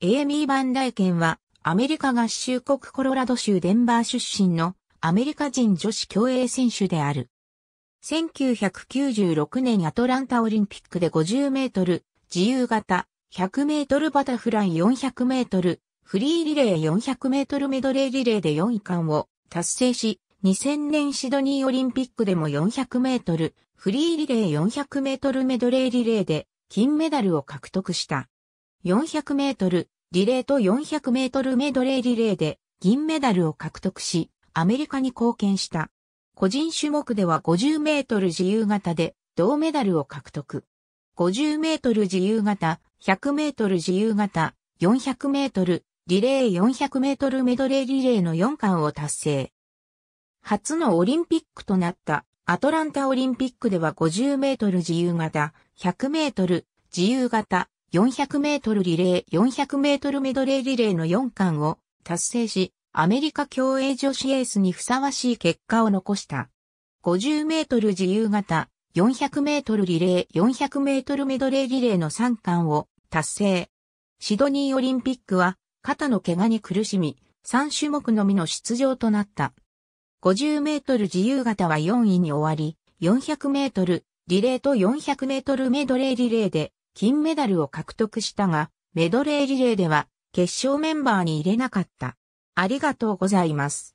エーミー・バンダイケンは、アメリカ合衆国コロラド州デンバー出身のアメリカ人女子競泳選手である。1996年アトランタオリンピックで50メートル、自由型、100メートルバタフライ400メートル、フリーリレー400メートルメドレーリレーで4位間を達成し、2000年シドニーオリンピックでも400メートル、フリーリレー400メートルメドレーリレーで金メダルを獲得した。400メートルリレーと400メートルメドレーリレーで銀メダルを獲得し、アメリカに貢献した。個人種目では50メートル自由形で銅メダルを獲得。50メートル自由形、100メートル自由形、400メートル、リレー400メートルメドレーリレーの4冠を達成。初のオリンピックとなったアトランタオリンピックでは50メートル自由形、100メートル自由形、400メートルリレー、400メートルメドレーリレーの4冠を達成し、アメリカ競泳女子エースにふさわしい結果を残した。50メートル自由形、400メートルリレー、400メートルメドレーリレーの3冠を達成。シドニーオリンピックは肩の怪我に苦しみ、3種目のみの出場となった。50メートル自由形は4位に終わり、400メートルリレーと400メートルメドレーリレーで金メダルを獲得したが、メドレーリレーでは決勝メンバーに入れなかった。ありがとうございます。